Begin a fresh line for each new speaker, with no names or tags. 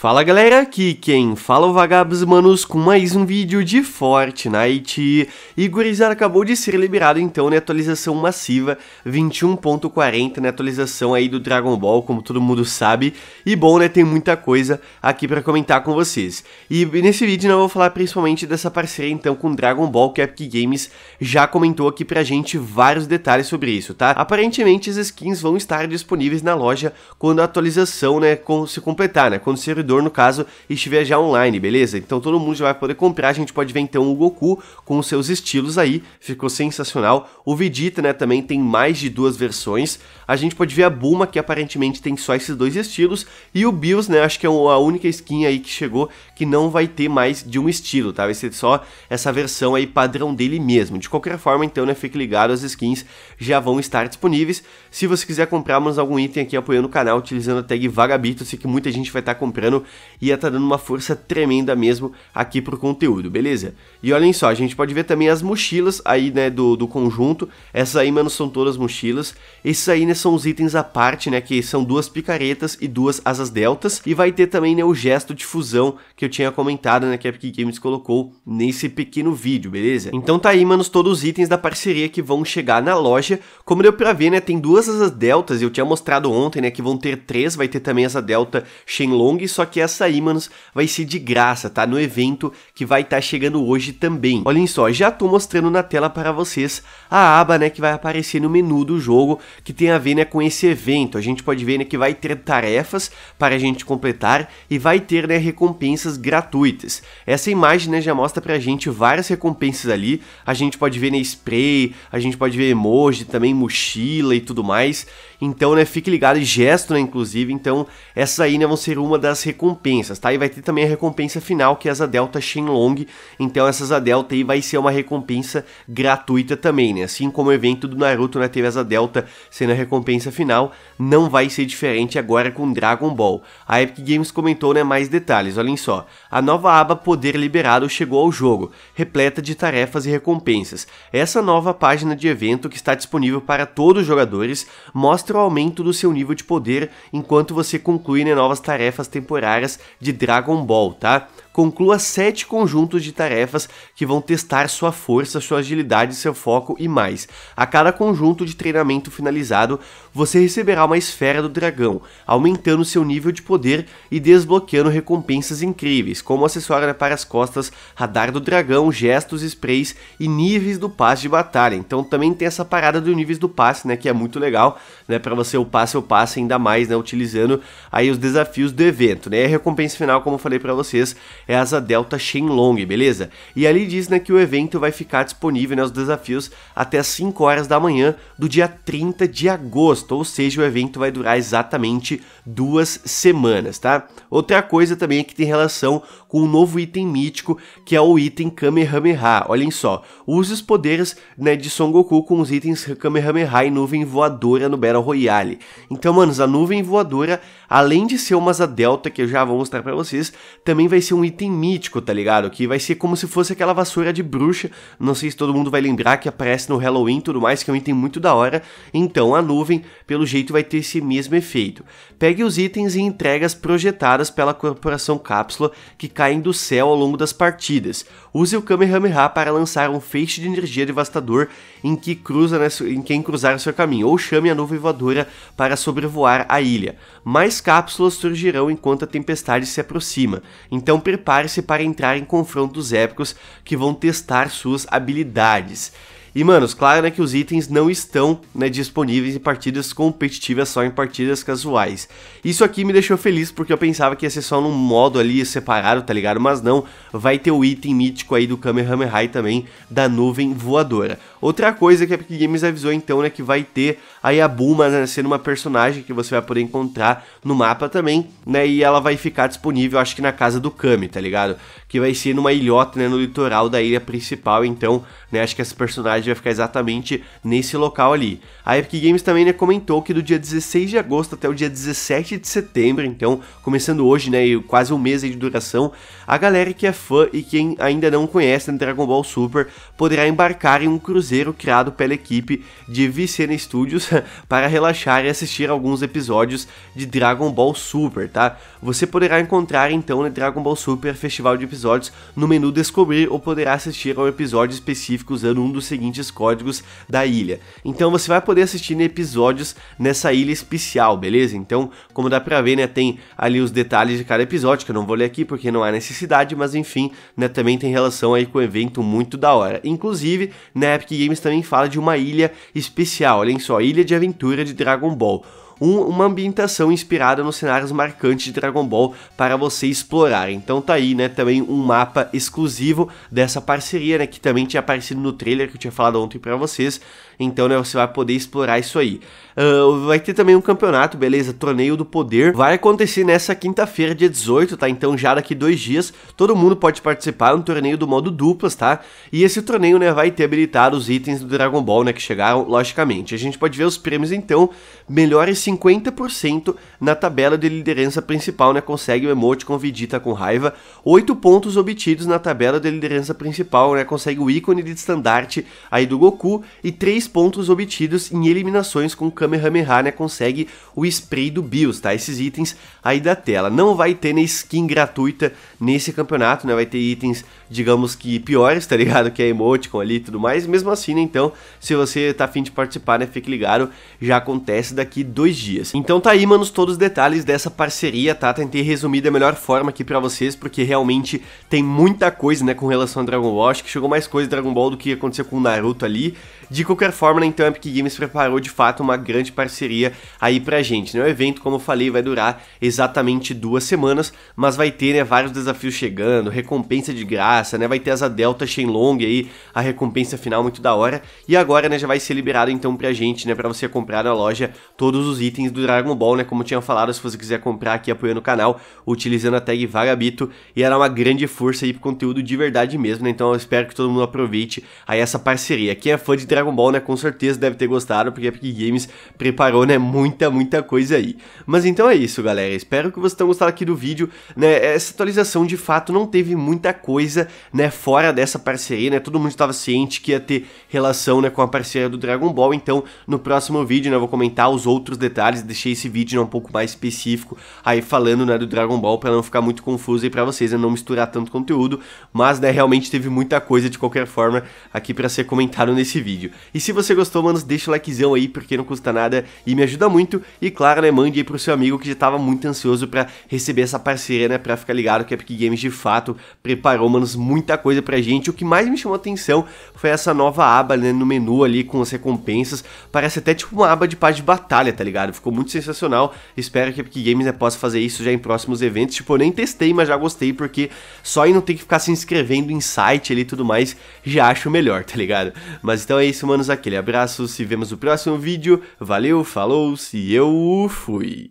Fala galera, aqui quem fala é o Vagabos Manos com mais um vídeo de Fortnite e Gurizada acabou de ser liberado então na né, atualização massiva 21.40 na né, atualização aí do Dragon Ball, como todo mundo sabe e bom né, tem muita coisa aqui para comentar com vocês e nesse vídeo né, eu vou falar principalmente dessa parceria então com Dragon Ball que a Epic Games já comentou aqui pra gente vários detalhes sobre isso, tá? Aparentemente as skins vão estar disponíveis na loja quando a atualização né, se completar, né, quando o servidor servidor, no caso, estiver já online, beleza? Então todo mundo já vai poder comprar, a gente pode ver então o Goku com os seus estilos aí, ficou sensacional. O Vegeta, né, também tem mais de duas versões. A gente pode ver a Bulma, que aparentemente tem só esses dois estilos, e o Bills, né, acho que é a única skin aí que chegou que não vai ter mais de um estilo, tá? Vai ser só essa versão aí padrão dele mesmo. De qualquer forma, então, né, fique ligado, as skins já vão estar disponíveis. Se você quiser comprar mais algum item aqui apoiando o canal, utilizando a tag Vagabito, sei que muita gente vai estar comprando ia estar tá dando uma força tremenda mesmo aqui pro conteúdo, beleza? E olhem só, a gente pode ver também as mochilas aí, né, do, do conjunto, essas aí, mano, são todas mochilas, esses aí, né, são os itens à parte, né, que são duas picaretas e duas asas deltas, e vai ter também, né, o gesto de fusão que eu tinha comentado, né, que a Epic Games colocou nesse pequeno vídeo, beleza? Então tá aí, manos, todos os itens da parceria que vão chegar na loja, como deu pra ver, né, tem duas asas deltas, eu tinha mostrado ontem, né, que vão ter três, vai ter também asa delta Shenlong, só que que essa aí, manos, vai ser de graça, tá? No evento que vai estar tá chegando hoje também. Olhem só, já tô mostrando na tela para vocês a aba, né, que vai aparecer no menu do jogo, que tem a ver, né, com esse evento. A gente pode ver, né, que vai ter tarefas para a gente completar e vai ter, né, recompensas gratuitas. Essa imagem, né, já mostra pra gente várias recompensas ali. A gente pode ver, né, spray, a gente pode ver emoji, também mochila e tudo mais. Então, né, fique ligado, gesto, né, inclusive. Então, essas aí, né, vão ser uma das recompensas recompensas, tá? E vai ter também a recompensa final, que é asa delta Shenlong. Então essa asa delta aí vai ser uma recompensa gratuita também, né? Assim como o evento do Naruto, né, teve asa delta sendo a recompensa final, não vai ser diferente agora com Dragon Ball. A Epic Games comentou, né, mais detalhes, olhem só. A nova aba Poder Liberado chegou ao jogo, repleta de tarefas e recompensas. Essa nova página de evento que está disponível para todos os jogadores mostra o aumento do seu nível de poder enquanto você conclui né, novas tarefas temporárias de Dragon Ball, tá? conclua sete conjuntos de tarefas que vão testar sua força, sua agilidade, seu foco e mais. A cada conjunto de treinamento finalizado, você receberá uma esfera do dragão, aumentando seu nível de poder e desbloqueando recompensas incríveis, como acessório para as costas, radar do dragão, gestos, sprays e níveis do passe de batalha. Então também tem essa parada do níveis do passe, né, que é muito legal, né, para você o passe o passe ainda mais, né, utilizando aí os desafios do evento, né? E a recompensa final, como eu falei para vocês, é a Asa Delta Shenlong, beleza? E ali diz né, que o evento vai ficar disponível, né, os desafios, até as 5 horas da manhã do dia 30 de agosto, ou seja, o evento vai durar exatamente duas semanas, tá? Outra coisa também é que tem relação com um novo item mítico, que é o item Kamehameha. Olhem só, use os poderes né, de Son Goku com os itens Kamehameha e Nuvem Voadora no Battle Royale. Então, manos, a Nuvem Voadora, além de ser uma Asa Delta, que eu já vou mostrar pra vocês, também vai ser um item item mítico, tá ligado? Que vai ser como se fosse aquela vassoura de bruxa. Não sei se todo mundo vai lembrar que aparece no Halloween e tudo mais, que é um item muito da hora. Então a nuvem, pelo jeito, vai ter esse mesmo efeito. Pegue os itens e entregas projetadas pela corporação cápsula que caem do céu ao longo das partidas. Use o Kamehameha para lançar um feixe de energia devastador em, que cruza, né, em quem cruzar seu caminho, ou chame a nuvem voadora para sobrevoar a ilha. Mais cápsulas surgirão enquanto a tempestade se aproxima, então prepare prepare-se para entrar em confrontos épicos que vão testar suas habilidades. E, manos, claro né, que os itens não estão né, disponíveis em partidas competitivas, só em partidas casuais. Isso aqui me deixou feliz porque eu pensava que ia ser só num modo ali separado, tá ligado? Mas não, vai ter o item mítico aí do Kamehameha também, da nuvem voadora. Outra coisa que a Epic Games avisou então, é que vai ter a Yabuma né, sendo uma personagem que você vai poder encontrar no mapa também, né, e ela vai ficar disponível, acho que na casa do Kami, tá ligado? Que vai ser numa ilhota, né, no litoral da ilha principal, então, né, acho que essa personagem vai ficar exatamente nesse local ali. A Epic Games também, né, comentou que do dia 16 de agosto até o dia 17 de setembro, então, começando hoje, né, quase um mês de duração, a galera que é fã e quem ainda não conhece né, Dragon Ball Super poderá embarcar em um cruzeiro criado pela equipe de Vicena Studios para relaxar e assistir alguns episódios de Dragon Ball Super, tá? Você poderá encontrar então no Dragon Ball Super Festival de Episódios no menu Descobrir ou poderá assistir ao episódio específico usando um dos seguintes códigos da ilha. Então você vai poder assistir episódios nessa ilha especial, beleza? Então, como dá pra ver, né, tem ali os detalhes de cada episódio, que eu não vou ler aqui porque não há necessidade, mas enfim, né, também tem relação aí com o evento muito da hora. Inclusive, na Epic Games também fala de uma ilha especial, olhem só, Ilha de Aventura de Dragon Ball. Um, uma ambientação inspirada nos cenários marcantes de Dragon Ball para você explorar. Então tá aí, né, também um mapa exclusivo dessa parceria, né, que também tinha aparecido no trailer que eu tinha falado ontem para vocês, então, né, você vai poder explorar isso aí. Uh, vai ter também um campeonato, beleza? Torneio do Poder. Vai acontecer nessa quinta-feira, dia 18, tá? Então, já daqui dois dias, todo mundo pode participar. um torneio do modo duplas, tá? E esse torneio, né, vai ter habilitado os itens do Dragon Ball, né, que chegaram, logicamente. A gente pode ver os prêmios, então, melhores 50% na tabela de liderança principal, né? Consegue o emote com Vegeta com raiva. 8 pontos obtidos na tabela de liderança principal, né? Consegue o ícone de estandarte aí do Goku. E 3 pontos obtidos em eliminações com Kamehameha, né, consegue o spray do Bills, tá? Esses itens aí da tela. Não vai ter né, skin gratuita nesse campeonato, né? Vai ter itens digamos que piores, tá ligado? Que é emoticon ali e tudo mais. Mesmo assim, né? Então, se você tá afim de participar, né? Fique ligado, já acontece daqui dois dias. Então tá aí, manos, todos os detalhes dessa parceria, tá? Tentei resumir da melhor forma aqui para vocês, porque realmente tem muita coisa, né? Com relação a Dragon Ball. Acho que chegou mais coisa de Dragon Ball do que aconteceu com o Naruto ali. De qualquer forma, né? Então, a Epic Games preparou de fato uma grande parceria aí pra gente, né? O evento, como eu falei, vai durar exatamente duas semanas, mas vai ter, né? Vários desafios chegando, recompensa de graça graça, né? Vai ter asa delta, Shenlong aí, a recompensa final muito da hora. E agora, né, já vai ser liberado então pra gente, né, pra você comprar na loja todos os itens do Dragon Ball, né? Como tinha falado, se você quiser comprar aqui apoiando o canal, utilizando a tag Vagabito, e era é uma grande força aí pro conteúdo de verdade mesmo, né? Então eu espero que todo mundo aproveite aí essa parceria. Quem é fã de Dragon Ball, né, com certeza deve ter gostado, porque a Epic Games preparou, né, muita, muita coisa aí. Mas então é isso, galera. Espero que vocês tenham gostado aqui do vídeo, né? Essa atualização de fato não teve muita coisa né, fora dessa parceria, né? Todo mundo estava ciente que ia ter relação, né, com a parceria do Dragon Ball. Então, no próximo vídeo, né, eu vou comentar os outros detalhes, deixei esse vídeo né, um pouco mais específico aí falando, né, do Dragon Ball para não ficar muito confuso e para vocês né, não misturar tanto conteúdo, mas né, realmente teve muita coisa de qualquer forma aqui para ser comentado nesse vídeo. E se você gostou, manos, deixa o likezão aí porque não custa nada e me ajuda muito. E claro, né, mande aí pro seu amigo que já tava muito ansioso para receber essa parceria, né, para ficar ligado que a Epic Games de fato preparou, manos, muita coisa pra gente. O que mais me chamou atenção foi essa nova aba né, no menu ali com as recompensas. Parece até tipo uma aba de paz de batalha, tá ligado? Ficou muito sensacional. Espero que a Epic Games né, possa fazer isso já em próximos eventos. Tipo, eu nem testei, mas já gostei, porque só aí não tem que ficar se inscrevendo em site ali e tudo mais, já acho melhor, tá ligado? Mas então é isso, manos. Aquele abraço, se vemos no próximo vídeo. Valeu, falou, se eu fui.